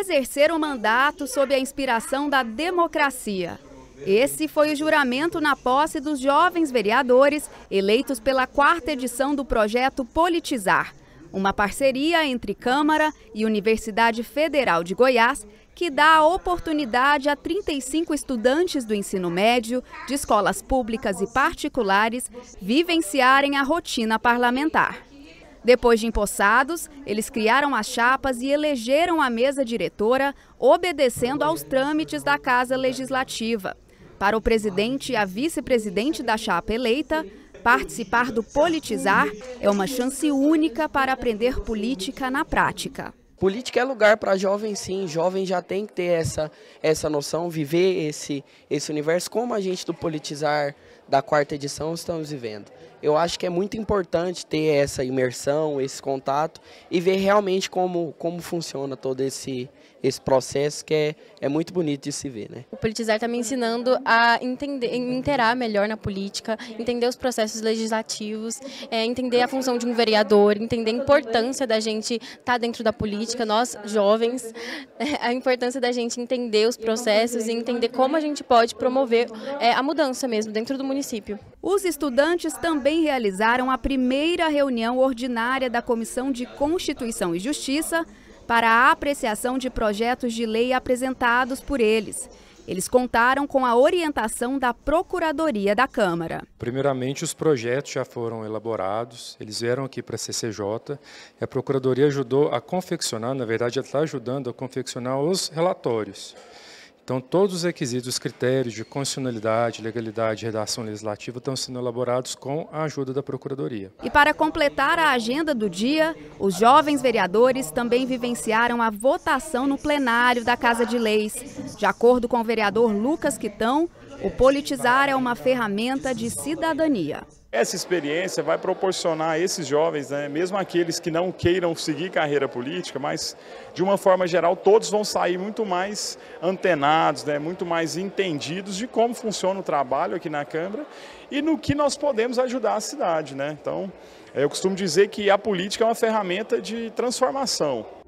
exercer o mandato sob a inspiração da democracia. Esse foi o juramento na posse dos jovens vereadores eleitos pela quarta edição do projeto Politizar, uma parceria entre Câmara e Universidade Federal de Goiás que dá a oportunidade a 35 estudantes do ensino médio, de escolas públicas e particulares, vivenciarem a rotina parlamentar. Depois de empossados, eles criaram as chapas e elegeram a mesa diretora, obedecendo aos trâmites da Casa Legislativa. Para o presidente e a vice-presidente da chapa eleita, participar do politizar é uma chance única para aprender política na prática. Política é lugar para jovens, sim, jovem já tem que ter essa, essa noção, viver esse, esse universo, como a gente do politizar da quarta edição estamos vivendo eu acho que é muito importante ter essa imersão, esse contato e ver realmente como, como funciona todo esse, esse processo que é, é muito bonito de se ver. Né? O politizar está me ensinando a entender, me interar melhor na política, entender os processos legislativos, é, entender a função de um vereador, entender a importância da gente estar tá dentro da política, nós jovens, é, a importância da gente entender os processos e entender como a gente pode promover é, a mudança mesmo dentro do município. Os estudantes também realizaram a primeira reunião ordinária da Comissão de Constituição e Justiça para a apreciação de projetos de lei apresentados por eles. Eles contaram com a orientação da Procuradoria da Câmara. Primeiramente, os projetos já foram elaborados, eles vieram aqui para a CCJ, e a Procuradoria ajudou a confeccionar, na verdade, ela está ajudando a confeccionar os relatórios. Então, todos os requisitos, os critérios de constitucionalidade, legalidade e redação legislativa estão sendo elaborados com a ajuda da Procuradoria. E para completar a agenda do dia, os jovens vereadores também vivenciaram a votação no plenário da Casa de Leis. De acordo com o vereador Lucas Quitão, o politizar é uma ferramenta de cidadania. Essa experiência vai proporcionar a esses jovens, né, mesmo aqueles que não queiram seguir carreira política, mas de uma forma geral todos vão sair muito mais antenados, né, muito mais entendidos de como funciona o trabalho aqui na Câmara e no que nós podemos ajudar a cidade. Né? Então, eu costumo dizer que a política é uma ferramenta de transformação.